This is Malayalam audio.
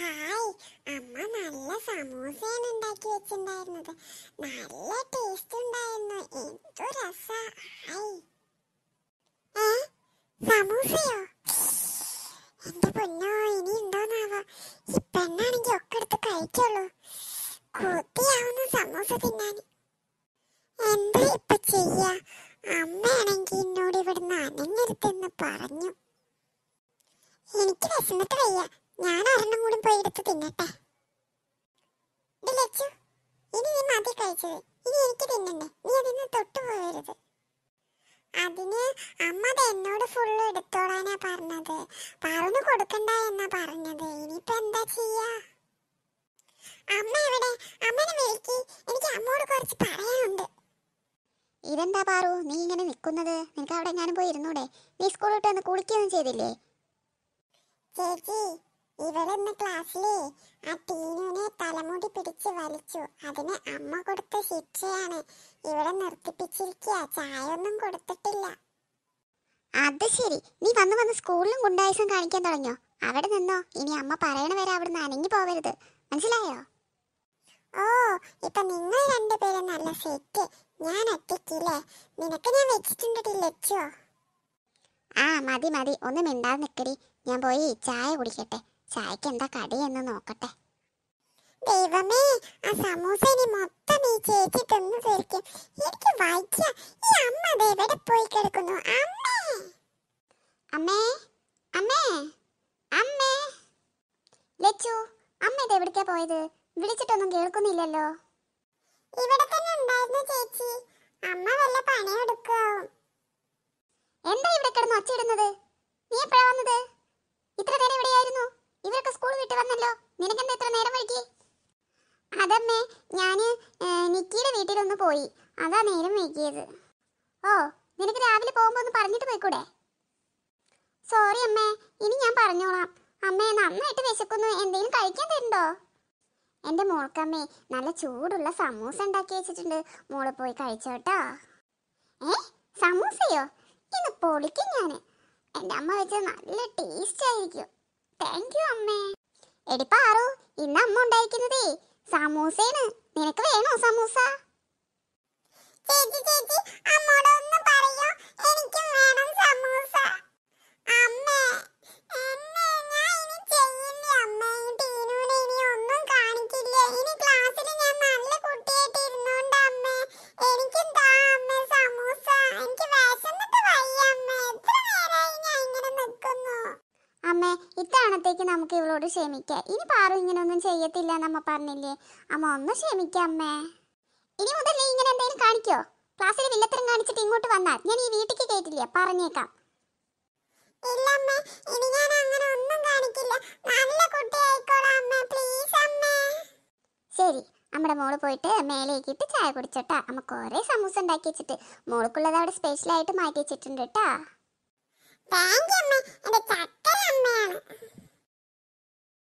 ഹായ് അമ്മ നല്ല സമോസയാണ് ഉണ്ടാക്കി വെച്ചിട്ടുണ്ടായിരുന്നത് നല്ല ടേസ്റ്റ് ഉണ്ടായിരുന്നു എന്തു രസ ഹായ് ഏ സമൂസയോ എന്റെ പൊന്നോ ഇനി ഉണ്ടോന്നാവോ ഈ പെണ്ണാണെങ്കിൽ ഒക്കെ എടുത്ത് കഴിക്കുള്ളൂ കൊതിയാവുന്ന സമൂസ തിന്നാൻ എന്താ ഇപ്പൊ ചെയ്യാ അമ്മയാണെങ്കിൽ എന്നോട് ഇവിടുന്ന് അനങ്ങരുതെന്ന് പറഞ്ഞു എനിക്ക് വിശന്നിട്ട് ഞാൻ ഒരെണ്ണം കൂടി പോയി എടുത്ത് തിന്നട്ടെ ലച്ചു ഇനി നീ മതി കഴിച്ചത് ഇനി എനിക്ക് തിന്നണ്ടേ നീ അതിന് തൊട്ടു പോകരുത് അതിന് അമ്മ അത് എന്നോട് ഫുള്ള് എടുത്തോളാനാ പറഞ്ഞത് പറഞ്ഞു കൊടുക്കണ്ട എന്നാ പറഞ്ഞത് ഇനിയിപ്പോ എന്താ ചെയ്യാ അമ്മ എവിടെ അമ്മനെ വിളിക്ക് എനിക്ക് അമ്മോട് കുറച്ച് പറയാനുണ്ട് ഇതെന്താ പാറു നീ ഇങ്ങനെ നിൽക്കുന്നത് നിനക്ക് അവിടെ എങ്ങാനും പോയി ഇരുന്നൂടെ നീ സ്കൂളിൽ വിട്ട് ഒന്ന് കുളിക്കുകയൊന്നും ചെയ്തില്ലേ ചേച്ചി ഇവളിന്ന് ക്ലാസ്സിലെ ആ ടീനുവിനെ തലമുടി പിടിച്ച് വലിച്ചു അതിന് അമ്മ കൊടുത്ത ശിക്ഷയാണ് ഇവിടെ നിർത്തിപ്പിച്ചിരിക്കുക ചായ ഒന്നും കൊടുത്തിട്ടില്ല അത് ശരി നീ വന്ന് വന്ന് സ്കൂളിലും ഗുണ്ടായുസം കാണിക്കാൻ തുടങ്ങിയോ അവിടെ നിന്നോ ഇനി അമ്മ പറയണ വരെ അവിടെ നിന്ന് അനങ്ങി പോവരുത് മനസ്സിലായോ ഓ ഇപ്പൊ നിങ്ങൾ രണ്ടുപേരും നല്ല സെറ്റ് ഞാൻ ഒറ്റയ്ക്കില്ലേ നിനക്ക് ഞാൻ വെച്ചിട്ടുണ്ട് ലച്ചോ ആ മതി മതി ഒന്ന് മിണ്ടാതെ നിൽക്കടി ഞാൻ പോയി ചായ കുടിക്കട്ടെ ചായക്ക് എന്താ കടി എന്ന് നോക്കട്ടെ ദൈവമേ ആ സമൂസ ഇനി മൊത്തം ഈ ചേച്ചി തിന്നു തീർക്കും എനിക്ക് വയ്യ ഈ അമ്മ എവിടെ പോയി കിടക്കുന്നു അമ്മേ അമ്മേ അമ്മേ അമ്മേ ലച്ചു അമ്മ ഇത് എവിടേക്കാ പോയത് വിളിച്ചിട്ടൊന്നും കേൾക്കുന്നില്ലല്ലോ ഇവിടെ തന്നെ ഉണ്ടായിരുന്നു ചേച്ചി അമ്മ വല്ല പണിയെടുക്കും എന്താ ഇവിടെ കിടന്ന് ഒച്ചയിടുന്നത് നീ എപ്പോഴാ വന്നത് കേട്ടോ എന്താ എത്ര നേരം വൈകി അതമ്മേ ഞാൻ നിക്കിയുടെ വീട്ടിലൊന്ന് പോയി അതാ നേരം വൈകിയത് ഓ നിനക്ക് രാവിലെ പോകുമ്പോൾ ഒന്ന് പറഞ്ഞിട്ട് പോയിക്കൂടെ സോറി അമ്മേ ഇനി ഞാൻ പറഞ്ഞോളാം അമ്മേ നന്നായിട്ട് വിശക്കുന്നു എന്തെങ്കിലും കഴിക്കാൻ തരുണ്ടോ എൻ്റെ മോൾക്കമ്മേ നല്ല ചൂടുള്ള സമൂസ ഉണ്ടാക്കി വെച്ചിട്ടുണ്ട് മോള് പോയി കഴിച്ചോട്ടോ ഏ സമൂസയോ ഇന്ന് പൊളിക്കും ഞാൻ എൻ്റെ അമ്മ വെച്ചത് നല്ല ടേസ്റ്റ് ആയിരിക്കും താങ്ക് യു അമ്മേ എടി പാറു ഇന്ന് അമ്മ ഉണ്ടായിരിക്കുന്നതേ സമൂസയാണ് നിനക്ക് വേണോ സമൂസ ചേച്ചി ചേച്ചി അമ്മോട് അമ്മേ ഇത്തവണത്തേക്ക് നമുക്ക് ഇവളോട് ക്ഷമിക്കാം ഇനി പാറു ഇങ്ങനെ ഒന്നും ചെയ്യത്തില്ല എന്നമ്മ പറഞ്ഞില്ലേ അമ്മ ഒന്ന് ക്ഷമിക്കാം അമ്മേ ഇനി മുതൽ നീ ഇങ്ങനെ എന്തെങ്കിലും കാണിക്കോ ക്ലാസ്സിൽ വില്ലത്തരം കാണിച്ചിട്ട് ഇങ്ങോട്ട് വന്നാൽ ഞാൻ ഈ വീട്ടിലേക്ക് കേട്ടില്ലേ പറഞ്ഞേക്കാം ഇല്ല അമ്മേ ഇനി ഞാൻ അങ്ങനെ ഒന്നും കാണിക്കില്ല നല്ല അമ്മേ പ്ലീസ് അമ്മേ ശരി നമ്മുടെ മോള് പോയിട്ട് മേലേക്കിട്ട് ചായ കുടിച്ചോട്ടാ നമ്മ കുറേ സമൂസ ഉണ്ടാക്കി വെച്ചിട്ട് മോൾക്കുള്ളത് അവിടെ സ്പെഷ്യലായിട്ട് മാറ്റി വെച്ചിട്ടുണ്ട് കേട്ടാ താങ്ക് അമ്മ എന്റെ ചക്കര അമ്മയാണ്